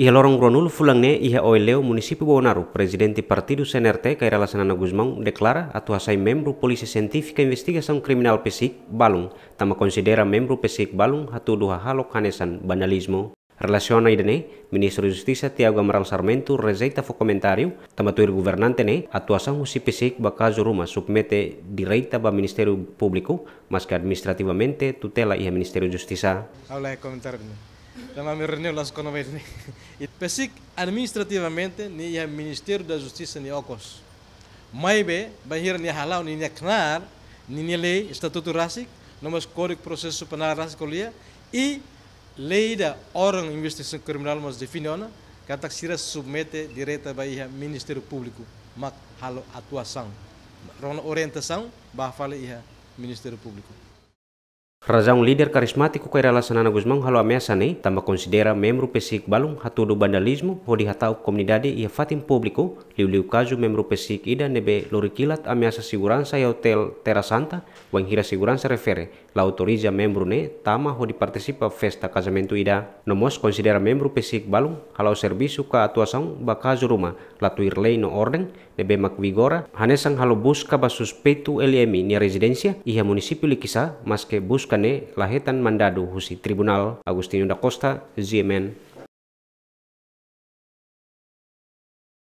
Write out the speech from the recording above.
Iha lorong gronul ne iha leo munisipi Bonaru, presidente partidu CNRT lasanana Sanana deklara atau asai membru polisi sentifika Investigação kriminal pesik Balung, tama considera membru pesik Balung hatu duha halok kanesan banalismo. Relasiona idene, Ministro Justisa Tiago Amaral Sarmento fo komentario tama tuir governante ne, atuação si pesik bakazu rumah submete direita ba Ministerio Publiku, maska administrativamente tutela iha Ministerio Justisa. chamamos reunião lá com nós né? e pesic administrativamente ni é Ministério da Justiça ni Ocos mais bem bahir ni halau ni neknar ni lei estatuto rasik nomas código processo penal rasik olia e lei da de investigação criminal mas definiona que a taxira submete direta bahir Ministério Público mak halo atuação orientação bah fala iha Ministério Público Raja leader líder carismático que era Sanana Guzmán halo nih, tambah considera membro pesik balung hatu vandalismo ou de hatau comunidade e fatim publiku liu-liu caso membro PSIC ida nebe lorikilat ameaça segurança e hotel Terra Santa, o hira segurança refere, la autoriza membro ne tama ou de festa casamento ida. Nomos considera membro pesik balung halau serviço ka atuação bakazu rumah ruma, latuir lei no ordem, Bebe Vigora hanesang halo busca basus petu LMI e ni residensia iha municipio Likisa maske buskane lahetan mandadu husi Tribunal Agustinio da Costa, ZMN